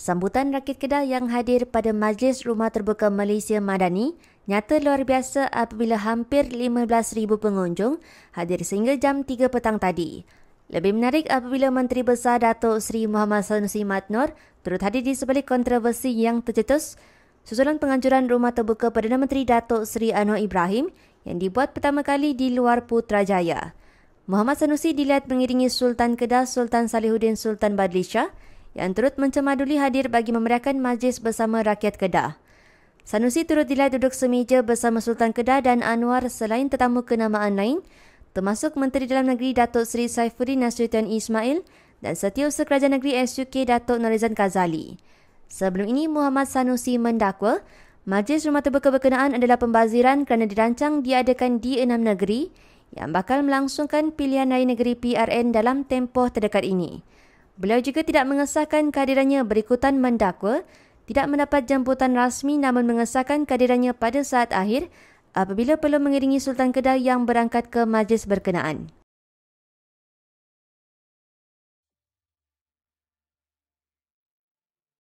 Sambutan rakyat Kedah yang hadir pada Majlis Rumah Terbuka Malaysia Madani nyata luar biasa apabila hampir 15,000 pengunjung hadir sehingga jam 3 petang tadi. Lebih menarik apabila Menteri Besar Datuk Seri Muhammad Sanusi Matnor turut hadir di sebalik kontroversi yang tercetus susulan penganjuran rumah terbuka Perdana Menteri Datuk Seri Anwar Ibrahim yang dibuat pertama kali di luar Putrajaya. Muhammad Sanusi dilihat mengiringi Sultan Kedah Sultan Salihuddin Sultan Badlishah yang turut mencemaduli hadir bagi memeriahkan majlis bersama rakyat Kedah. Sanusi turut dilihat duduk semeja bersama Sultan Kedah dan Anwar selain tetamu kenamaan lain, termasuk Menteri Dalam Negeri Datuk Seri Saifuri Nasution Ismail dan Setiausaha Kerajaan Negeri SUK Datuk Norizan Kazali. Sebelum ini, Muhammad Sanusi mendakwa Majlis Rumah Tebuka Berkenaan adalah pembaziran kerana dirancang diadakan di enam negeri yang bakal melangsungkan pilihan raya negeri PRN dalam tempoh terdekat ini. Beliau juga tidak mengesahkan kehadirannya berikutan mendakwa, tidak mendapat jemputan rasmi namun mengesahkan kehadirannya pada saat akhir apabila perlu mengiringi Sultan Kedah yang berangkat ke majlis berkenaan.